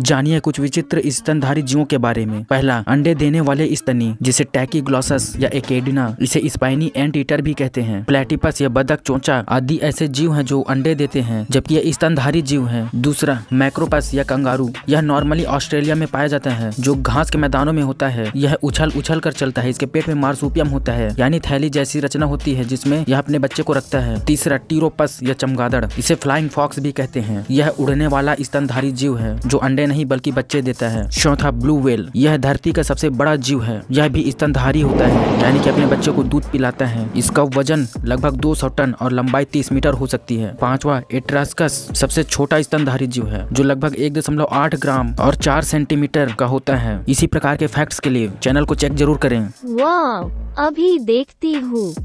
जानिए कुछ विचित्र स्तनधारी जीवों के बारे में पहला अंडे देने वाले स्तनी जिसे टैकी ग्लॉसस या एकेडिना इसे स्पाइनी एंड ईटर भी कहते हैं प्लेटिपस या बदक चोंचा आदि ऐसे जीव हैं जो अंडे देते हैं जबकि ये स्तनधारी जीव हैं दूसरा मैक्रोपस या कंगारू यह नॉर्मली ऑस्ट्रेलिया में पाया जाता है जो घास के मैदानों में होता है यह उछल उछल कर चलता है इसके पेट में मारसूपियम होता है यानी थैली जैसी रचना होती है जिसमे यह अपने बच्चे को रखता है तीसरा टीरोपस या चमगादड़ इसे फ्लाइंग फॉक्स भी कहते हैं यह उड़ने वाला स्तनधारी जीव है जो अंडे नहीं बल्कि बच्चे देता है चौथा ब्लू वेल यह धरती का सबसे बड़ा जीव है यह भी स्तनधारी होता है यानी कि अपने बच्चों को दूध पिलाता है इसका वजन लगभग 200 टन और लंबाई 30 मीटर हो सकती है पांचवा एट्रास्कस सबसे छोटा स्तनधारी जीव है जो लगभग एक ग्राम और चार सेंटीमीटर का होता है इसी प्रकार के फैक्ट्स के लिए चैनल को चेक जरूर करें अभी देखती हूँ